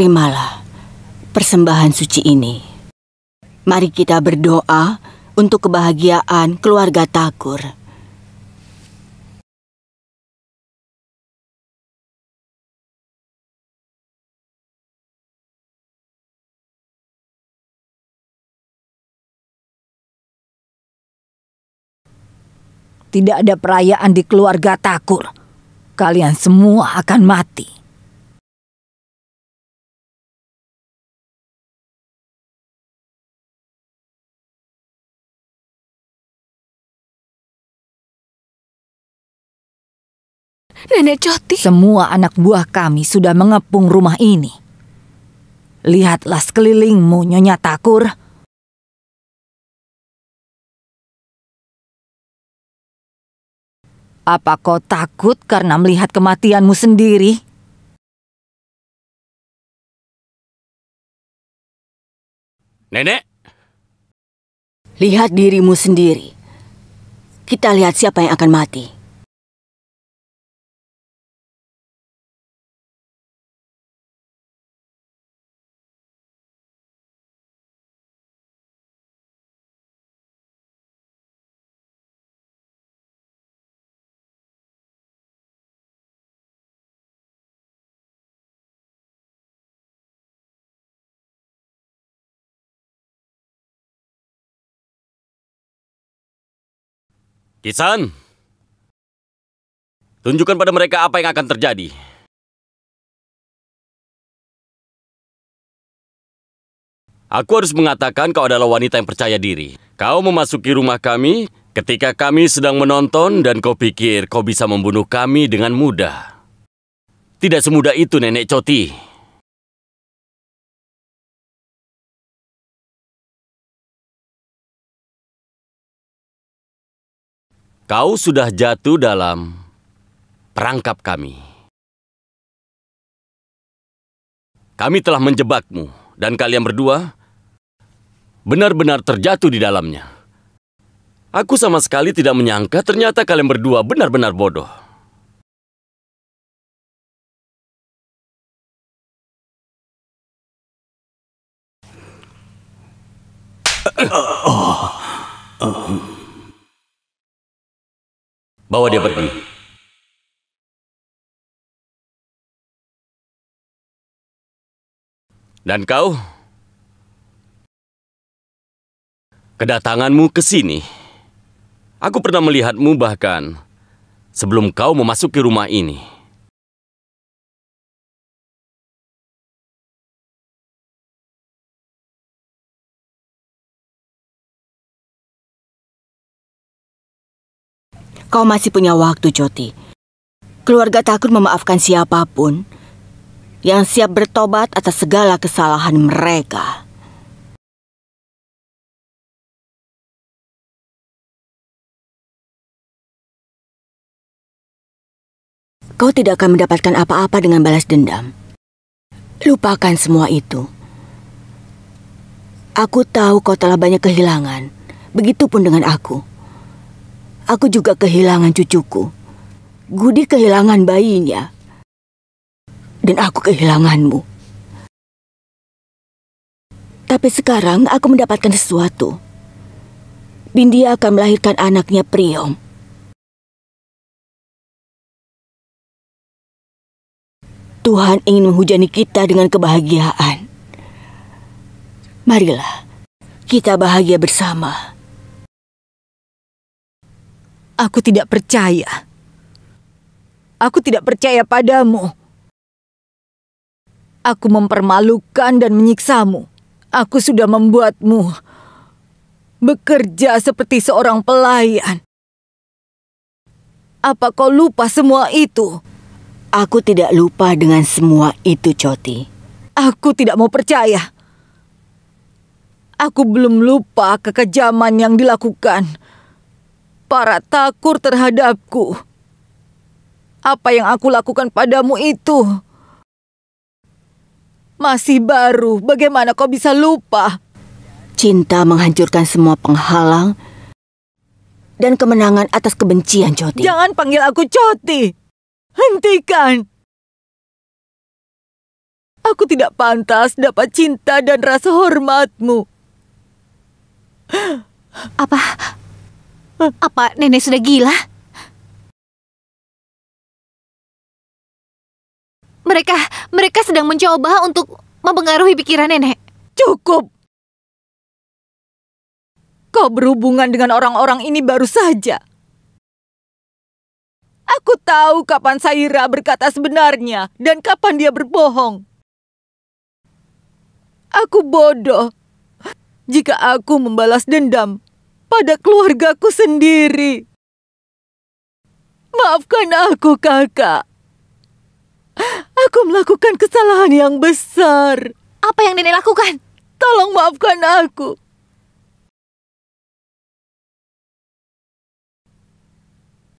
Terimalah persembahan suci ini. Mari kita berdoa untuk kebahagiaan keluarga Takur. Tidak ada perayaan di keluarga Takur. Kalian semua akan mati. Nenek Joti. Semua anak buah kami sudah mengepung rumah ini. Lihatlah sekelilingmu, Nyonya Takur. Apa kau takut karena melihat kematianmu sendiri? Nenek! Lihat dirimu sendiri. Kita lihat siapa yang akan mati. Kisan, tunjukkan pada mereka apa yang akan terjadi. Aku harus mengatakan kau adalah wanita yang percaya diri. Kau memasuki rumah kami ketika kami sedang menonton dan kau pikir kau bisa membunuh kami dengan mudah. Tidak semudah itu, Nenek Coti. Kau sudah jatuh dalam perangkap kami. Kami telah menjebakmu dan kalian berdua benar-benar terjatuh di dalamnya. Aku sama sekali tidak menyangka ternyata kalian berdua benar-benar bodoh. Oh. Oh. Bawa dia pergi. Dan kau? Kedatanganmu ke sini. Aku pernah melihatmu bahkan sebelum kau memasuki rumah ini. Kau masih punya waktu, Joti. Keluarga takut memaafkan siapapun yang siap bertobat atas segala kesalahan mereka. Kau tidak akan mendapatkan apa-apa dengan balas dendam. Lupakan semua itu. Aku tahu kau telah banyak kehilangan. Begitupun dengan aku. Aku juga kehilangan cucuku. Gudi kehilangan bayinya. Dan aku kehilanganmu. Tapi sekarang aku mendapatkan sesuatu. Bindia akan melahirkan anaknya Priom. Tuhan ingin menghujani kita dengan kebahagiaan. Marilah kita bahagia bersama. Aku tidak percaya. Aku tidak percaya padamu. Aku mempermalukan dan menyiksamu. Aku sudah membuatmu bekerja seperti seorang pelayan. Apa kau lupa semua itu? Aku tidak lupa dengan semua itu, Coti. Aku tidak mau percaya. Aku belum lupa kekejaman yang dilakukan Para takur terhadapku. Apa yang aku lakukan padamu itu? Masih baru, bagaimana kau bisa lupa? Cinta menghancurkan semua penghalang dan kemenangan atas kebencian Joti. Jangan panggil aku Joti. Hentikan. Aku tidak pantas dapat cinta dan rasa hormatmu. Apa apa nenek sudah gila? Mereka, mereka sedang mencoba untuk mempengaruhi pikiran nenek. Cukup. Kau berhubungan dengan orang-orang ini baru saja. Aku tahu kapan Saira berkata sebenarnya dan kapan dia berbohong. Aku bodoh. Jika aku membalas dendam, pada keluargaku sendiri. Maafkan aku, kakak. Aku melakukan kesalahan yang besar. Apa yang nenek lakukan? Tolong maafkan aku.